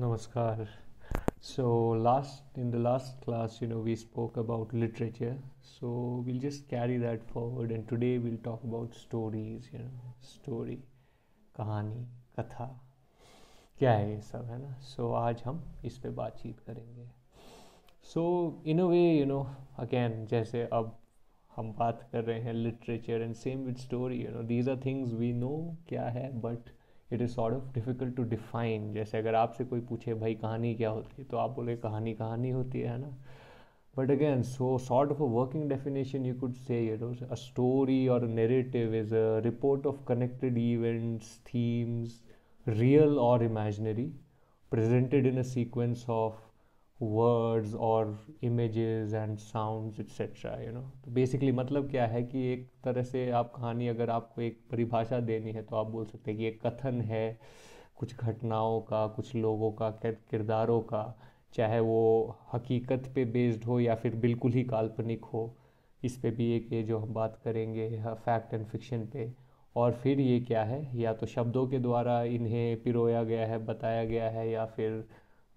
Namaskar. So last in the last class, you know, we spoke about literature. So we'll just carry that forward, and today we'll talk about stories. You know, story, कहानी, कथा, क्या है ये सब है ना? So आज हम इस पे बातचीत करेंगे. So in a way you know again जैसे अब हम बात कर रहे हैं literature and same with story you know these are things we know क्या है but it is sort of difficult to define जैसे अगर आपसे कोई पूछे भाई कहानी क्या होती है तो आप बोले कहानी कहानी होती है ना but again so sort of a working definition you could say story or narrative is a report of connected events themes real or imaginary presented in a sequence of words or images and sounds etcetera you know तो basically मतलब क्या है कि एक तरह से आप कहानी अगर आपको एक परिभाषा देनी है तो आप बोल सकते हैं कि एक कथन है कुछ घटनाओं का कुछ लोगों का किरदारों का चाहे वो हकीकत पे बेस्ड हो या फिर बिल्कुल ही काल्पनिक हो इस पे भी एक ये जो हम बात करेंगे फैक्ट एंड फिक्शन पे और फिर ये क्या है या तो शब्दों के द्वारा इन्हें पिरोया गया है बताया गया है या फिर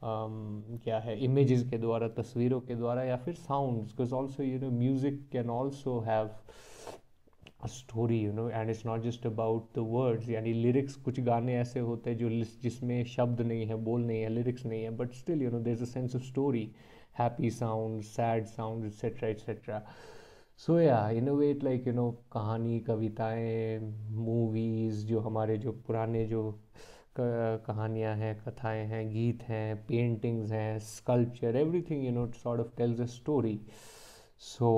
Um, क्या है इमेजेस के द्वारा तस्वीरों के द्वारा या फिर sound because also you know music can also have a story you know and it's not just about the words यानी लिरिक्स कुछ गाने ऐसे होते हैं जो जिसमें शब्द नहीं है बोल नहीं है लिरिक्स नहीं है but still you know there is a sense of story happy sound sad sound etcetera etcetera so या in a way like you know कहानी कविताएँ मूवीज़ जो हमारे जो पुराने जो uh, कहानियाँ हैं कथाएँ हैं गीत हैं पेंटिंग्स हैं sculpture everything you know sort of tells a story so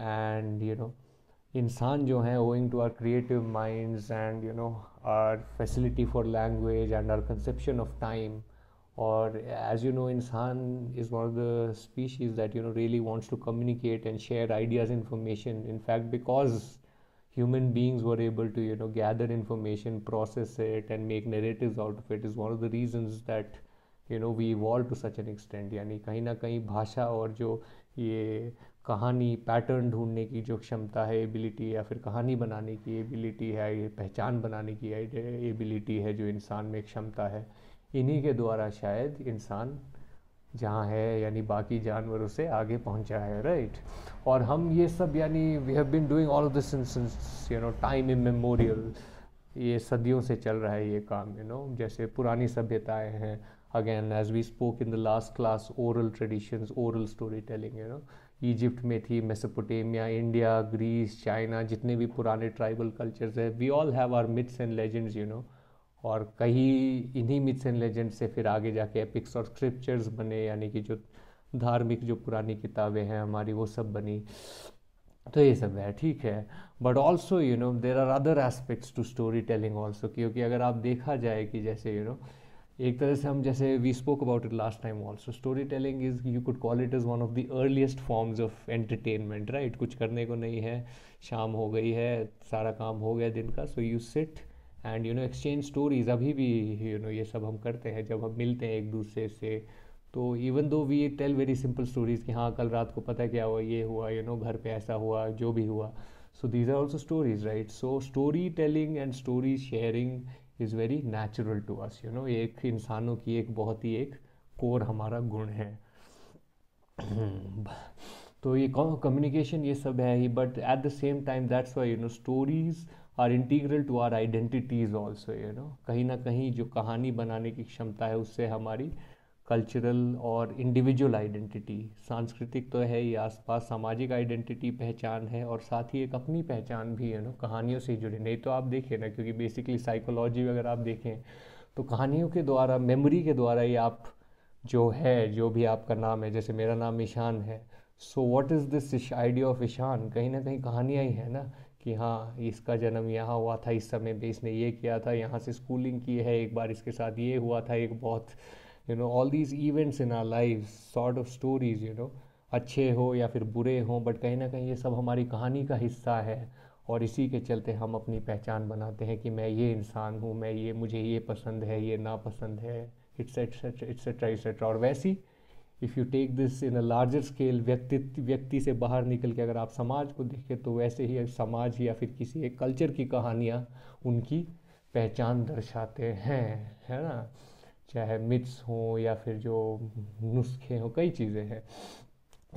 and you know इंसान जो हैं owing to our creative minds and you know our facility for language and our conception of time और as you know इंसान is one of the species that you know really wants to communicate and share ideas information in fact because human beings were able to you know gather information process it and make narratives out of it is one of the reasons that you know we evolve to such an extent यानी कहीं ना कहीं भाषा और जो ये कहानी pattern ढूंढने की जो क्षमता है एबिलिटी या फिर कहानी बनाने की एबिलिटी है ये पहचान बनाने की एबिलिटी है जो इंसान में क्षमता है इन्हीं के द्वारा शायद इंसान जहाँ है यानी बाकी जानवरों से आगे पहुँचा है राइट और हम ये सब यानी we have been doing all of this instance you know time in memorial ये सदियों से चल रहा है ये काम यू you नो know? जैसे पुरानी सभ्यताएं हैं again as we spoke in the last class oral traditions oral story telling you know Egypt में थी मेसोपोटेमिया इंडिया ग्रीस चाइना जितने भी पुराने ट्राइबल कल्चर्स हैं we all have our myths and legends you know और कई इन्हीं myths and legend से फिर आगे जाके एपिक्स और स्क्रिप्चर्स बने यानी कि जो धार्मिक जो पुरानी किताबें हैं हमारी वो सब बनी तो ये सब है ठीक है but also you know there are other aspects to story telling also क्योंकि अगर आप देखा जाए कि जैसे यू you नो know, एक तरह से हम जैसे we spoke about it last time also story telling is you could call it is one of the earliest forms of entertainment right कुछ करने को नहीं है शाम हो गई है सारा काम हो गया दिन का so you sit and you know exchange stories अभी भी यू you नो know, ये सब हम करते हैं जब हम मिलते हैं एक दूसरे से तो even though we tell very simple stories कि हाँ कल रात को पता क्या हुआ ये हुआ यू you नो know, घर पे ऐसा हुआ जो भी हुआ so these are also stories right so story telling and story sharing is very natural to us you know एक इंसानों की एक बहुत ही एक कोर हमारा गुण है तो ये कम्युनिकेशन ये सब है ही but at the same time that's why you know stories are integral to our identities also you know कहीं ना कहीं जो कहानी बनाने की क्षमता है उससे हमारी कल्चरल और इंडिविजुअल आइडेंटिटी सांस्कृतिक तो है ही आसपास सामाजिक आइडेंटिटी पहचान है और साथ ही एक अपनी पहचान भी है ना कहानियों से जुड़ी नहीं तो आप देखें ना क्योंकि बेसिकली साइकोलॉजी अगर आप देखें तो कहानियों के द्वारा मेमोरी के द्वारा ही आप जो है जो भी आपका नाम है जैसे मेरा नाम ईशान है so what is this idea of Ishan कहीं ना कहीं कहानियाँ ही है ना कि हाँ इसका जन्म यहाँ हुआ था इस समय पर इसने ये किया था यहाँ से स्कूलिंग की है एक बार इसके साथ ये हुआ था एक बहुत you know all these events in our life sort of stories you know अच्छे हो या फिर बुरे हों बट कहीं ना कहीं ये सब हमारी कहानी का हिस्सा है और इसी के चलते हम अपनी पहचान बनाते हैं कि मैं ये इंसान हूँ मैं ये मुझे ये पसंद है ये नापसंद है इट्स एट्सेट्रा इट्सेट्रा इट्सेट्रा और वैसी if you take this in a larger scale व्यक्ति व्यक्ति से बाहर निकल के अगर आप समाज को देखें तो वैसे ही समाज या फिर किसी एक कल्चर की कहानियाँ उनकी पहचान दर्शाते हैं है ना चाहे मिथ्स हों या फिर जो नुस्खे हों कई चीज़ें हैं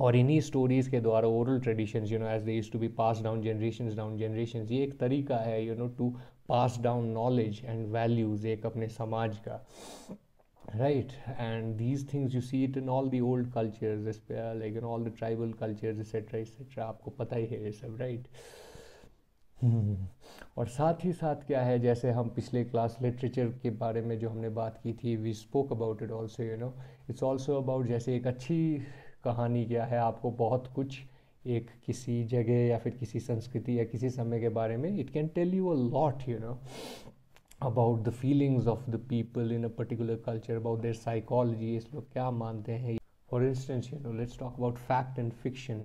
और इन्हीं स्टोरीज़ के द्वारा oral tradition you know as they is to be pass down generation down generation ये एक तरीका है you know to pass down knowledge and values एक अपने समाज का right and these things you see it in all the old cultures uh, like in all the tribal cultures etc etc आपको पता ही है ये सब right और साथ ही साथ क्या है जैसे हम पिछले क्लास लिटरेचर के बारे में जो हमने बात की थी we spoke about it also you know it's also about जैसे एक अच्छी कहानी क्या है आपको बहुत कुछ एक किसी जगह या फिर किसी संस्कृति या किसी समय के बारे में it can tell you a lot you know about the feelings of the people in a particular culture about their psychology इस लोग क्या मानते हैं for instance you know let's talk about fact and fiction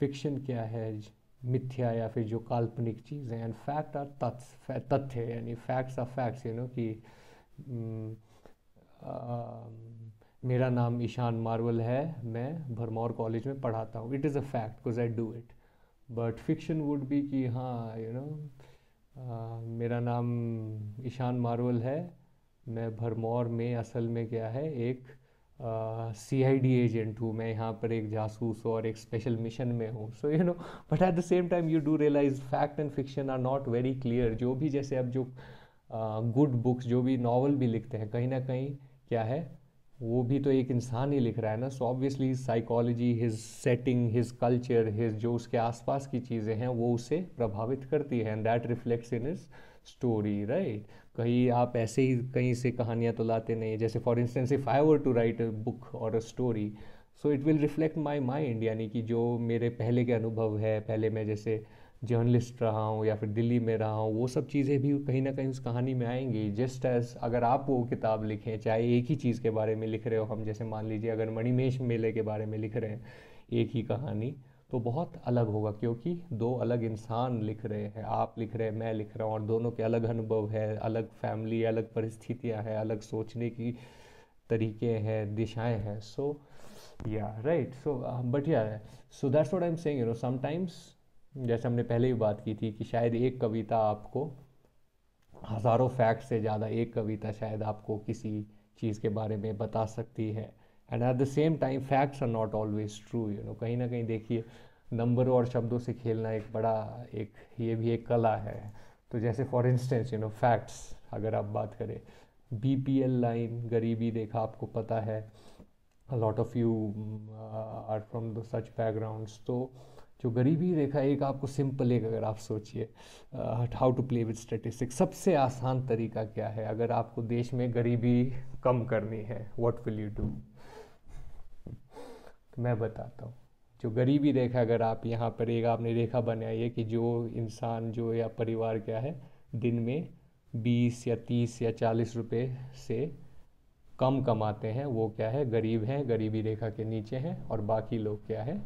fiction क्या है मिथ्या या फिर जो काल्पनिक चीज़ें एंड फैक्ट आर तथ्य तथ्य यानी facts are facts you know कि हम्म, मेरा नाम ईशान मार्वल है मैं भरमौर कॉलेज में पढ़ाता हूँ it is a fact because I do it but fiction would भी कि हाँ यू you नो know, मेरा नाम ईशान मारवल है मैं भरमौर में असल में क्या है एक सी आई डी एजेंट हूँ मैं यहाँ पर एक जासूस और एक स्पेशल मिशन में हूँ so you know but at the same time you do realize fact and fiction are not very clear जो भी जैसे अब जो गुड uh, बुक्स जो भी नावल भी लिखते हैं कहीं ना कहीं क्या है वो भी तो एक इंसान ही लिख रहा है ना so obviously psychology his setting his culture his जो उसके आसपास की चीज़ें हैं वो उसे प्रभावित करती है and that reflects in his story right कहीं आप ऐसे ही कहीं से कहानियाँ तो लाते नहीं जैसे for instance if I were to write a book or a story so it will reflect my mind यानी कि जो मेरे पहले के अनुभव है पहले मैं जैसे जर्नलिस्ट रहा हूँ या फिर दिल्ली में रहा हूँ वो सब चीज़ें भी कहीं ना कहीं उस कहानी में आएंगी जस्ट एज अगर आप वो किताब लिखें चाहे एक ही चीज़ के बारे में लिख रहे हो हम जैसे मान लीजिए अगर मणिमेश मेले के बारे में लिख रहे हैं एक ही कहानी तो बहुत अलग होगा क्योंकि दो अलग इंसान लिख रहे हैं आप लिख रहे हैं मैं लिख रहा हूँ और दोनों के अलग अनुभव है अलग फैमिली अलग परिस्थितियाँ हैं अलग सोचने की तरीके हैं दिशाएं हैं सो या राइट सो बट या so that's what I am saying you know sometimes जैसे हमने पहले ही बात की थी कि शायद एक कविता आपको हज़ारों फैक्ट से ज़्यादा एक कविता शायद आपको किसी चीज़ के बारे में बता सकती है and at the same time facts are not always true you know कहीं ना कहीं देखिए नंबरों और शब्दों से खेलना एक बड़ा एक ये भी एक कला है तो जैसे for instance you know facts अगर आप बात करें बी पी एल लाइन गरीबी देखा आपको पता है lot of you are from the such backgrounds तो जो गरीबी रेखा एक आपको सिंपल एक अगर आप सोचिए how to play with statistic सबसे आसान तरीका क्या है अगर आपको देश में गरीबी कम करनी है व्हाट विल यू डू मैं बताता हूँ जो गरीबी रेखा अगर आप यहाँ पर एक आपने रेखा बनाई है कि जो इंसान जो या परिवार क्या है दिन में बीस या तीस या चालीस रुपये से कम कमाते हैं वो क्या है गरीब हैं गरीबी रेखा के नीचे हैं और बाकी लोग क्या है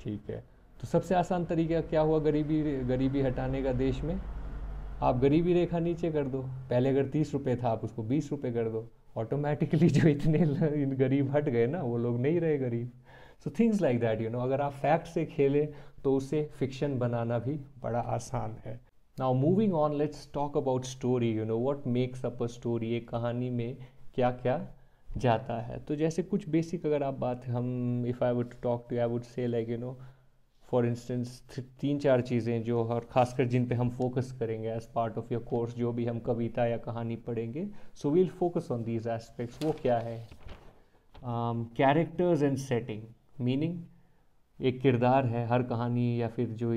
ठीक है तो सबसे आसान तरीका क्या हुआ गरीबी गरीबी हटाने का देश में आप गरीबी रेखा नीचे कर दो पहले अगर तीस रुपये था आप उसको बीस रुपये कर दो ऑटोमेटिकली जो इतने इन गरीब हट गए ना वो लोग नहीं रहे गरीब so things like that you know अगर आप फैक्ट से खेलें तो उसे फिक्शन बनाना भी बड़ा आसान है now moving on let's talk about story you know what makes up a story एक कहानी में क्या क्या जाता है तो जैसे कुछ बेसिक अगर आप बात हम if I would talk to I would say like you know for instance तीन चार चीज़ें जो और ख़ासकर जिन पे हम फोकस करेंगे as part of your course जो भी हम कविता या कहानी पढ़ेंगे so we'll focus on these aspects वो क्या है कैरेक्टर्स एंड सेटिंग मीनिंग एक किरदार है हर कहानी या फिर जो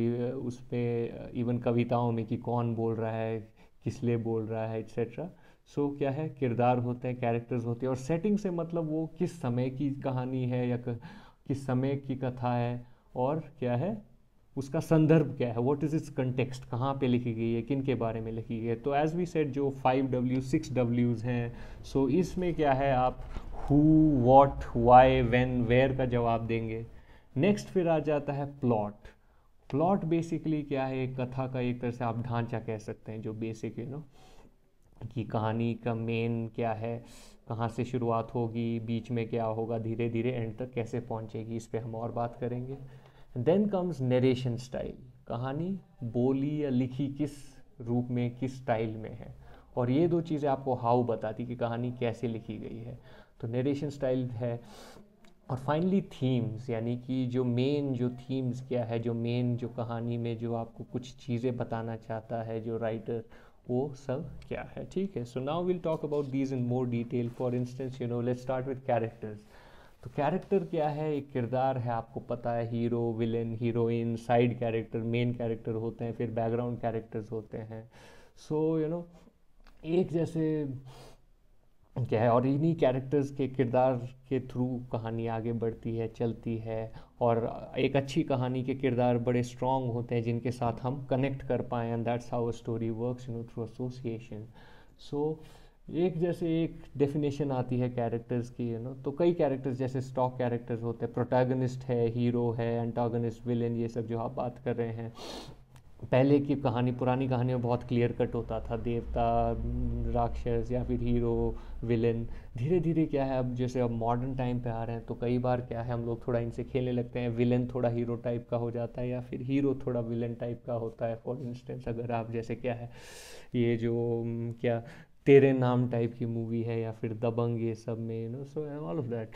उस पर इवन uh, कविताओं में कि कौन बोल रहा है किस लिए बोल रहा है एट्सेट्रा सो so, क्या है किरदार होते हैं कैरेक्टर्स होते हैं और सेटिंग से मतलब वो किस समय की कहानी है या किस समय की कथा है और क्या है उसका संदर्भ क्या है व्हाट इज़ इट्स कंटेक्स्ट कहाँ पे लिखी गई है किन के बारे में लिखी गई है तो एज़ वी सेट जो फाइव डब्ल्यू सिक्स डब्ल्यूज़ हैं सो इसमें क्या है आप who what why when where का जवाब देंगे नेक्स्ट फिर आ जाता है प्लॉट प्लॉट बेसिकली क्या है एक कथा का एक तरह से आप ढांचा कह सकते हैं जो बेसिक यू नो कि कहानी का मेन क्या है कहाँ से शुरुआत होगी बीच में क्या होगा धीरे धीरे एंड तक कैसे पहुँचेगी इस पर हम और बात करेंगे देन कम्स नरेशन स्टाइल कहानी बोली या लिखी किस रूप में किस स्टाइल में है और ये दो चीज़ें आपको हाउ बताती कि कहानी कैसे लिखी गई है तो नरेशन स्टाइल है और फाइनली थीम्स यानी कि जो मेन जो थीम्स क्या है जो मेन जो कहानी में जो आपको कुछ चीज़ें बताना चाहता है जो राइटर वो सब क्या है ठीक है so now will talk about these in more detail for instance you know let start with characters तो कैरेक्टर क्या है एक किरदार है आपको पता है hero villain heroine side character main character होते हैं फिर बैकग्राउंड कैरेक्टर्स होते हैं सो यू नो एक जैसे क्या है और इन्हीं कैरेक्टर्स के किरदार के थ्रू कहानी आगे बढ़ती है चलती है और एक अच्छी कहानी के किरदार बड़े स्ट्रॉन्ग होते हैं जिनके साथ हम कनेक्ट कर पाएँ and that's how story work you know through association so एक जैसे एक डेफिनेशन आती है कैरेक्टर्स की यू नो तो कई कैरेक्टर्स जैसे स्टॉक कैरेक्टर्स होते हैं प्रोटैगनिस्ट है हीरो है एंटागनिस्ट विलेन ये सब जो आप बात कर रहे हैं पहले की कहानी पुरानी कहानी में बहुत क्लियर कट होता था देवता राक्षस या फिर हीरो विलेन धीरे धीरे क्या है अब जैसे अब मॉडर्न टाइम पे आ रहे हैं तो कई बार क्या है हम लोग थोड़ा इनसे खेलने लगते हैं विलेन थोड़ा हीरो टाइप का हो जाता है या फिर हीरो थोड़ा विलेन टाइप का होता है फॉर इंस्टेंस अगर आप जैसे क्या है ये जो क्या तेरे नाम टाइप की मूवी है या फिर दबंग ये सब में you know so all of that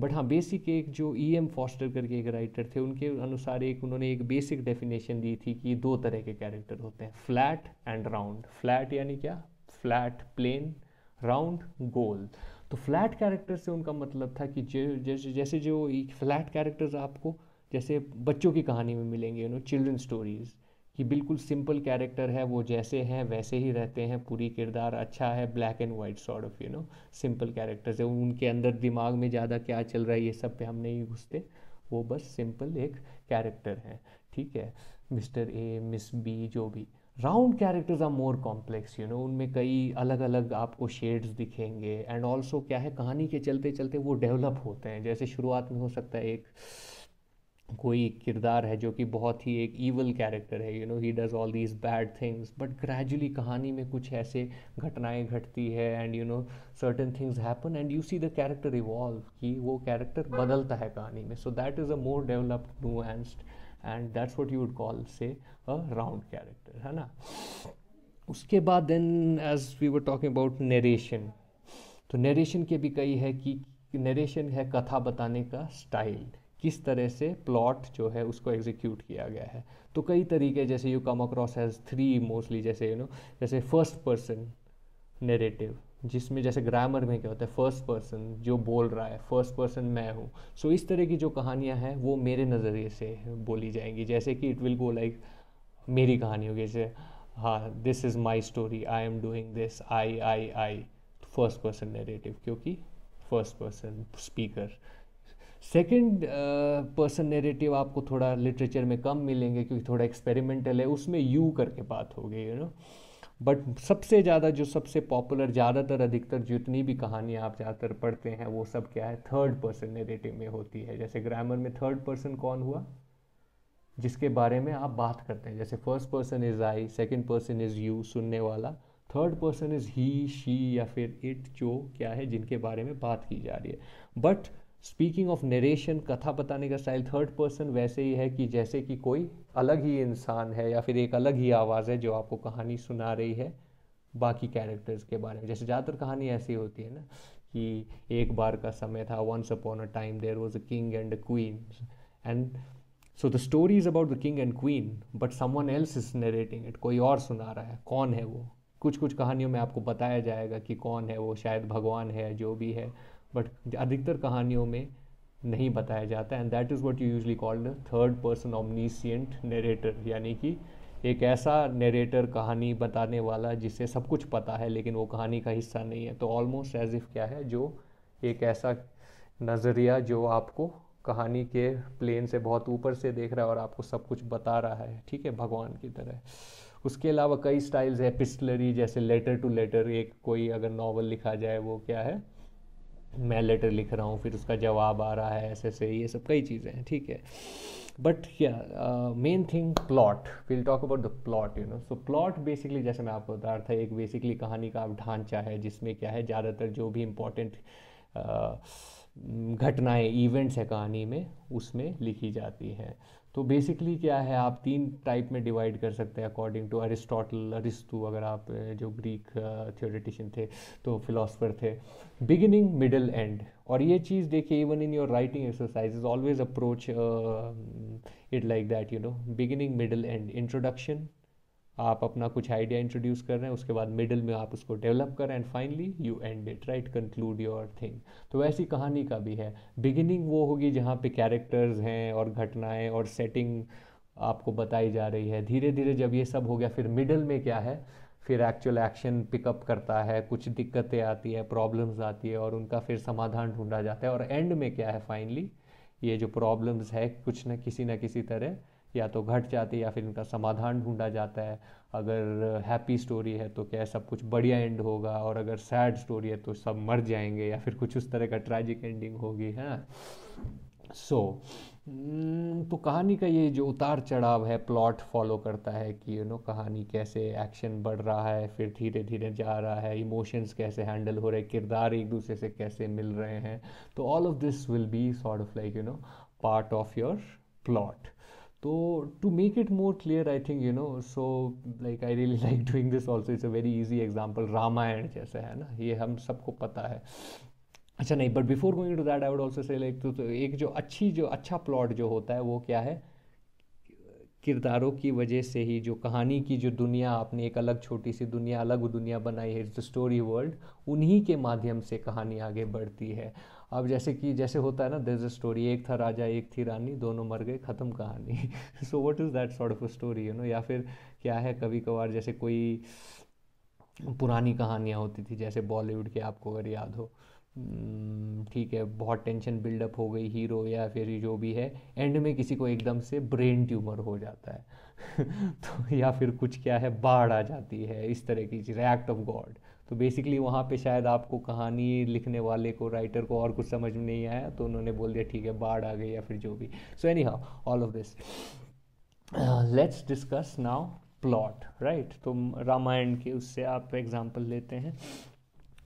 but हाँ बेसिक एक जो ई एम फॉस्टर करके एक राइटर थे उनके अनुसार एक उन्होंने एक बेसिक डेफिनेशन दी थी कि दो तरह के कैरेक्टर होते हैं फ्लैट एंड राउंड फ्लैट यानी क्या फ्लैट प्लेन राउंड गोल तो फ्लैट कैरेक्टर से उनका मतलब था कि जैसे जैसे जो फ्लैट कैरेक्टर्स आपको जैसे बच्चों की कहानी में मिलेंगे यू नो चिल्ड्रन स्टोरीज़ कि बिल्कुल सिंपल कैरेक्टर है वो जैसे हैं वैसे ही रहते हैं पूरी किरदार अच्छा है black and white sort of you know simple characters है उनके अंदर दिमाग में ज़्यादा क्या चल रहा है ये सब पे हम नहीं घुसते वो बस सिंपल एक कैरेक्टर है ठीक है मिस्टर ए मिस बी जो भी round characters are more complex you know उनमें कई अलग अलग आपको शेड्स दिखेंगे एंड ऑल्सो क्या है कहानी के चलते चलते वो डेवलप होते हैं जैसे शुरुआत में हो सकता है एक कोई किरदार है जो कि बहुत ही एक ईवल कैरेक्टर है you know he does all these bad things but gradually कहानी में कुछ ऐसे घटनाएं घटती है and you know certain things happen and you see the character evolve कि वो कैरेक्टर बदलता है कहानी में so that is a more developed new and that's what you would call say a round character है ना उसके बाद then as we were talking about narration तो नरेशन के भी कई है कि नरेशन है कथा बताने का स्टाइल किस तरह से प्लॉट जो है उसको एग्जीक्यूट किया गया है तो कई तरीके जैसे you come across has three mostly जैसे यू you नो know, जैसे फर्स्ट पर्सन नेरेटिव जिसमें जैसे ग्रामर में क्या होता है फर्स्ट पर्सन जो बोल रहा है फर्स्ट पर्सन मैं हूँ सो so, इस तरह की जो कहानियाँ हैं वो मेरे नज़रिए से बोली जाएंगी जैसे कि इट विल गो लाइक मेरी कहानी होगी जैसे हाँ this is my story I am doing this I I I first person narrative क्योंकि first person speaker second person narrative आपको थोड़ा लिटरेचर में कम मिलेंगे क्योंकि थोड़ा एक्सपेरिमेंटल है उसमें यू करके बात हो गई यू नो बट सबसे ज़्यादा जो सबसे पॉपुलर ज़्यादातर अधिकतर जितनी भी कहानियाँ आप ज़्यादातर पढ़ते हैं वो सब क्या है थर्ड पर्सन नेरेटिव में होती है जैसे ग्रामर में थर्ड पर्सन कौन हुआ जिसके बारे में आप बात करते हैं जैसे first person is I second person is you सुनने वाला third person is he she या फिर इट जो क्या है जिनके बारे में बात की जा रही है बट स्पीकिंग ऑफ नरेशन कथा बताने का स्टाइल थर्ड पर्सन वैसे ही है कि जैसे कि कोई अलग ही इंसान है या फिर एक अलग ही आवाज़ है जो आपको कहानी सुना रही है बाकी कैरेक्टर्स के बारे में जैसे ज़्यादातर कहानी ऐसी होती है ना कि एक बार का समय था once upon a time there was a king and a queen and so the story is about the king and queen but someone else is narrating it कोई और सुना रहा है कौन है वो कुछ कुछ कहानियों में आपको बताया जाएगा कि कौन है वो शायद भगवान है जो भी है बट अधिकतर कहानियों में नहीं बताया जाता and that is what you usually called third person omniscient narrator यानी कि एक ऐसा नरेटर कहानी बताने वाला जिसे सब कुछ पता है लेकिन वो कहानी का हिस्सा नहीं है तो ऑलमोस्ट एज इफ़ क्या है जो एक ऐसा नज़रिया जो आपको कहानी के प्लेन से बहुत ऊपर से देख रहा है और आपको सब कुछ बता रहा है ठीक है भगवान की तरह उसके अलावा कई स्टाइल्स है पिस्टलरी जैसे लेटर टू लेटर एक कोई अगर नावल लिखा जाए वो क्या है मैं लेटर लिख रहा हूँ फिर उसका जवाब आ रहा है ऐसे ऐसे ये सब कई चीज़ें हैं ठीक है but yeah main thing plot will talk about the plot you know so plot basically जैसे मैं आपको बता रहा था एक बेसिकली कहानी का आप ढांचा है जिसमें क्या है ज़्यादातर जो भी इम्पोर्टेंट uh, घटनाएं इवेंट्स है कहानी में उसमें लिखी जाती हैं तो बेसिकली क्या है आप तीन टाइप में डिवाइड कर सकते हैं अकॉर्डिंग टू अरिस्टोटल अरिस्तु अगर आप जो ग्रीक थियोरेटिशियन थे तो फिलोसफर थे बिगिनिंग मिडिल एंड और ये चीज़ देखिए even in your writing exercise always approach it like that you know beginning middle end introduction आप अपना कुछ आइडिया इंट्रोड्यूस कर रहे हैं उसके बाद मिडिल में आप उसको डेवलप करें and finally you end it right conclude your thing तो वैसी कहानी का भी है बिगिनिंग वो होगी जहाँ पे कैरेक्टर्स हैं और घटनाएं और सेटिंग आपको बताई जा रही है धीरे धीरे जब ये सब हो गया फिर मिडिल में क्या है फिर एक्चुअल एक्शन पिकअप करता है कुछ दिक्कतें आती है प्रॉब्लम्स आती है और उनका फिर समाधान ढूंढा जाता है और एंड में क्या है फाइनली ये जो प्रॉब्लम्स है कुछ ना किसी ना किसी तरह या तो घट जाती है या फिर इनका समाधान ढूंढा जाता है अगर हैप्पी स्टोरी है तो क्या सब कुछ बढ़िया एंड होगा और अगर सैड स्टोरी है तो सब मर जाएंगे या फिर कुछ उस तरह का ट्रैजिक एंडिंग होगी है ना सो so, हम्म, तो कहानी का ये जो उतार चढ़ाव है प्लॉट फॉलो करता है कि यू नो कहानी कैसे एक्शन बढ़ रहा है फिर धीरे धीरे जा रहा है इमोशंस कैसे हैंडल हो रहे हैं किरदार एक दूसरे से कैसे मिल रहे हैं तो all of this will be sort of like you know part of your plot तो to make it more clear I think you know so like I really like doing this also it's a very easy example Ramayana जैसे है ना ये हम सबको पता है अच्छा नहीं but before going to that I would also say like तो एक जो अच्छी जो अच्छा प्लॉट जो होता है वो क्या है किरदारों की वजह से ही जो कहानी की जो दुनिया आपने एक अलग छोटी सी दुनिया अलग दुनिया बनाई है इट्स द स्टोरी वर्ल्ड उन्हीं के माध्यम से कहानी आगे बढ़ती है अब जैसे कि जैसे होता है ना देर इज़ अ स्टोरी एक था राजा एक थी रानी दोनों मर गए ख़त्म कहानी so what is that sort of story you know या फिर क्या है कभी कभार जैसे कोई पुरानी कहानियाँ होती थी जैसे बॉलीवुड के आपको अगर याद हो hmm, ठीक है बहुत टेंशन बिल्डअप हो गई हीरो या फिर जो भी है एंड में किसी को एकदम से ब्रेन ट्यूमर हो जाता है तो या फिर कुछ क्या है बाढ़ आ जाती है इस तरह की चीज़ एक्ट ऑफ गॉड तो बेसिकली वहाँ पे शायद आपको कहानी लिखने वाले को राइटर को और कुछ समझ में नहीं आया तो उन्होंने बोल दिया ठीक है बाढ़ आ गई या फिर जो भी so anyhow all of this let's discuss now plot right तो रामायण के उससे आप एग्जाम्पल लेते हैं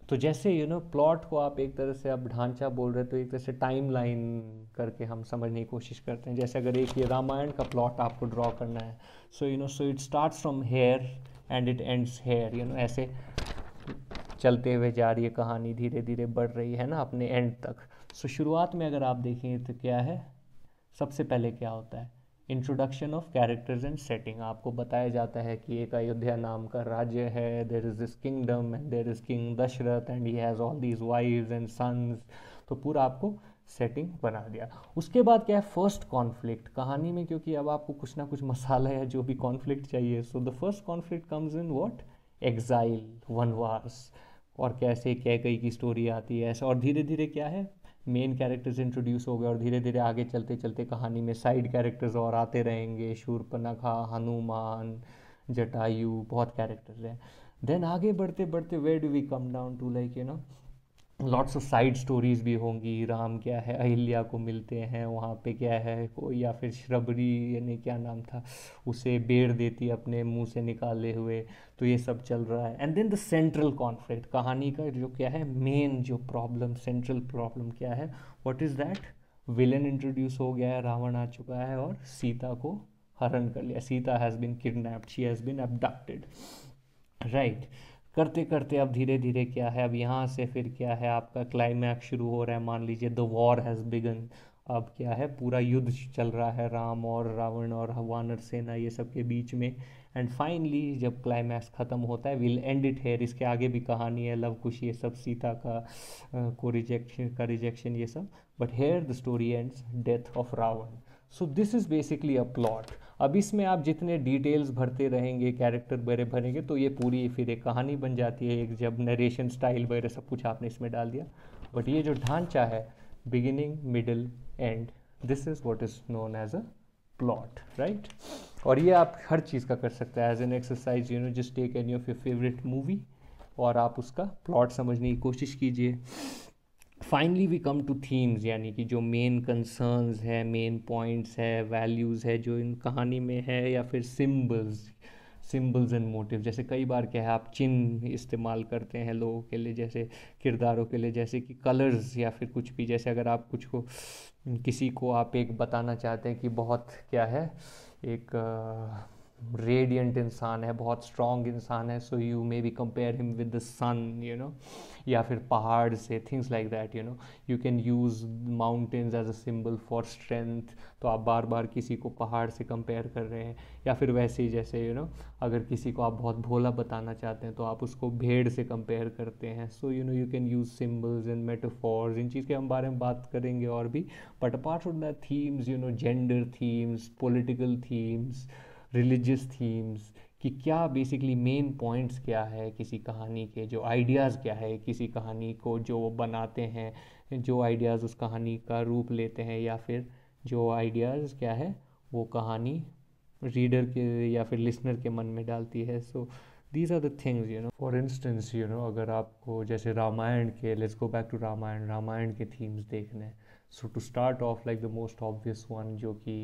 तो जैसे यू नो प्लॉट को आप एक तरह से आप ढांचा बोल रहे हो तो एक तरह से टाइम लाइन करके हम समझने की कोशिश करते हैं जैसे अगर एक ये रामायण का प्लॉट आपको ड्रॉ करना है so you know so it start from here and it ends here you know ऐसे चलते हुए जा रही है कहानी धीरे धीरे बढ़ रही है ना अपने एंड तक सो शुरुआत में अगर आप देखें तो क्या है सबसे पहले क्या होता है introduction of characters and setting आपको बताया जाता है कि एक अयोध्या नाम का राज्य है there is this kingdom and there is king Dasharath and he has all these wives and sons तो पूरा आपको सेटिंग बना दिया उसके बाद क्या है फर्स्ट कॉन्फ्लिक्ट कहानी में क्योंकि अब आपको कुछ ना कुछ मसाला या जो भी कॉन्फ्लिक्ट चाहिए so the first conflict comes in what exile वनवास और कैसे कई की स्टोरी आती है ऐसा और धीरे धीरे क्या है मेन कैरेक्टर्स इंट्रोड्यूस हो गए और धीरे धीरे आगे चलते चलते कहानी में साइड कैरेक्टर्स और आते रहेंगे शूरपनखा हनुमान जटायु बहुत कैरेक्टर्स हैं देन आगे बढ़ते बढ़ते where do we come down to like you know lots of side stories भी होंगी राम क्या है अहिल्या को मिलते हैं वहाँ पे क्या है कोई या फिर श्रबरी यानी क्या नाम था उसे बेर देती अपने मुंह से निकाले हुए तो ये सब चल रहा है and then the central conflict कहानी का जो क्या है मेन जो प्रॉब्लम सेंट्रल प्रॉब्लम क्या है what is that villain introduce हो गया है रावण आ चुका है और सीता को हरण कर लिया Sita has been kidnapped she has been abducted right करते करते अब धीरे धीरे क्या है अब यहाँ से फिर क्या है आपका क्लाइमैक्स शुरू हो रहा है मान लीजिए द वॉर हैज़ बिगन अब क्या है पूरा युद्ध चल रहा है राम और रावण और वानर सेना ये सब के बीच में एंड फाइनली जब क्लाइमैक्स ख़त्म होता है विल एंड इट हेयर इसके आगे भी कहानी है लव कुश ये सब सीता का को रिजेक्शन का रिजेक्शन ये सब but here the story ends death of Ravan so this is basically a plot अब इसमें आप जितने डिटेल्स भरते रहेंगे कैरेक्टर वगैरह भरेंगे तो ये पूरी फिर एक कहानी बन जाती है एक जब नरेशन स्टाइल वगैरह सब कुछ आपने इसमें डाल दिया बट ये जो ढांचा है beginning middle end this is what is known as a plot right और ये आप हर चीज़ का कर सकते हैं as an exercise you know just take any of your favourite movie और आप उसका प्लॉट समझने की कोशिश कीजिए finally we come to themes यानी कि जो मेन कंसर्न्स है मेन पॉइंट्स है वैल्यूज़ है जो इन कहानी में है या फिर सिम्बल्स सिम्बल्स एंड मोटिव जैसे कई बार क्या है आप चिन्ह इस्तेमाल करते हैं लोगों के लिए जैसे किरदारों के लिए जैसे कि कलर्स या फिर कुछ भी जैसे अगर आप कुछ को किसी को आप एक बताना चाहते हैं कि बहुत क्या है एक आ, रेडियंट इंसान है बहुत स्ट्रॉन्ग इंसान है so you may be compare him with the sun you know या फिर पहाड़ से things like that you know you can use mountains as a symbol for strength तो आप बार बार किसी को पहाड़ से कंपेयर कर रहे हैं या फिर वैसे ही जैसे यू you नो know, अगर किसी को आप बहुत भोला बताना चाहते हैं तो आप उसको भेड़ से कंपेयर करते हैं so you know you can use symbols and metaphors इन चीज़ के हम बारे में बात करेंगे और भी but apart from the themes you know gender themes political themes religious themes कि क्या बेसिकली मेन पॉइंट्स क्या है किसी कहानी के जो आइडियाज़ क्या है किसी कहानी को जो बनाते हैं जो आइडियाज़ उस कहानी का रूप लेते हैं या फिर जो आइडियाज़ क्या है वो कहानी रीडर के या फिर लिसनर के मन में डालती है so these are the things you know for instance you know अगर आपको जैसे रामायण के let's go back to Ramayana Ramayana के थीम्स देखने हैं so to start off like the most obvious one जो कि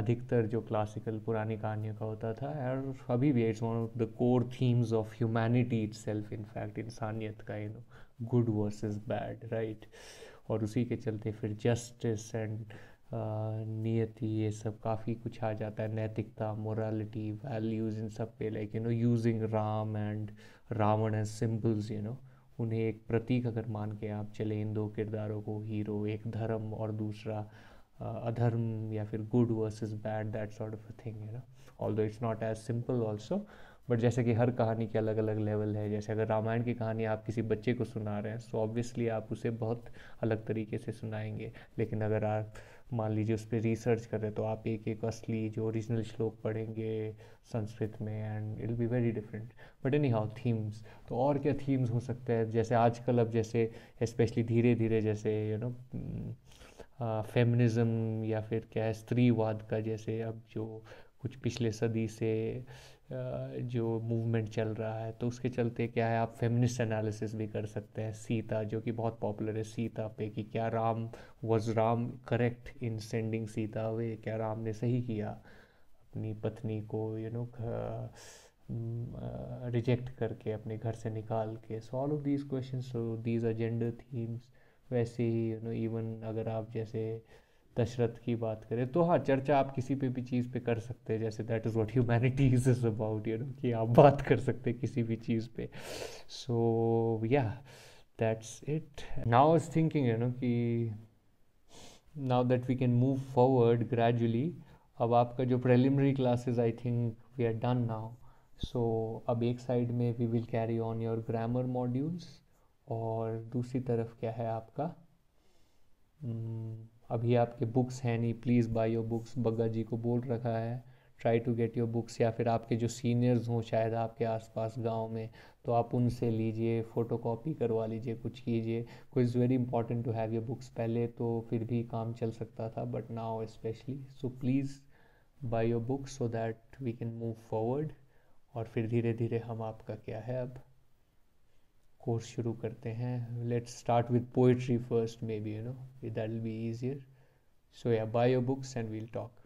अधिकतर जो क्लासिकल पुरानी कहानियों का होता था और अभी भी it's one of the core themes of humanity itself in fact इंसानियत का you know good versus bad right और उसी के चलते फिर जस्टिस एंड uh, नियति ये सब काफ़ी कुछ आ जाता है नैतिकता मोरालिटी वैल्यूज़ इन सब पे like you know using Ram and Ravan as symbols you know उन्हें एक प्रतीक अगर मान के आप चले इन दो किरदारों को हीरो एक धर्म और दूसरा Uh, adharm yeah fir good versus bad that sort of thing thing you all although it's not as simple also but जैसे कि हर कहानी के अलग अलग लेवल है जैसे अगर रामायण की कहानी आप किसी बच्चे को सुना रहे हैं सो ऑब्वियसली आप उसे बहुत अलग तरीके से सुनाएंगे लेकिन अगर आप मान लीजिए उस पर रिसर्च कर रहे तो आप एक एक असली जो ओरिजिनल श्लोक पढ़ेंगे संस्कृत में and it be very different but anyhow themes तो और क्या थीम्स हो सकते हैं जैसे आजकल अब जैसे स्पेशली धीरे धीरे जैसे you you know know, mm, feminism या फिर क्या है स्त्रीवाद का जैसे अब जो कुछ पिछले सदी से जो मूवमेंट चल रहा है तो उसके चलते क्या है आप फेमिनिस्ट एनालिसिस भी कर सकते हैं सीता जो कि बहुत पॉपुलर है सीता पे कि क्या Ram was Ram correct in sending Sita away क्या राम ने सही किया अपनी पत्नी को यू नो रिजेक्ट करके अपने घर से निकाल के so all of these question so these are gender themes वैसे ही यू नो इवन अगर आप जैसे दशरथ की बात करें तो हाँ चर्चा आप किसी पे भी चीज़ पे कर सकते हैं जैसे that is what humanity is is about you know कि आप बात कर सकते हैं किसी भी चीज़ पे so yeah that's it now is thinking you know कि now that we can move forward gradually अब आपका जो preliminary classes I think we are done now so अब एक साइड में we will carry on your grammar modules और दूसरी तरफ क्या है आपका हम्म, अभी आपके बुक्स हैं नहीं please buy your books Bagga ji को बोल रखा है try to get your books या फिर आपके जो सीनियर्स हों शायद आपके आसपास गांव में तो आप उनसे लीजिए फ़ोटो कॉपी करवा लीजिए कुछ कीजिए कुछ is very important to have your books पहले तो फिर भी काम चल सकता था but now especially so please buy your books so that we can move forward और फिर धीरे धीरे हम आपका क्या है अब कोर्स शुरू करते हैं let's start with poetry first may be you know that will be easier so yeah buy your books and we'll talk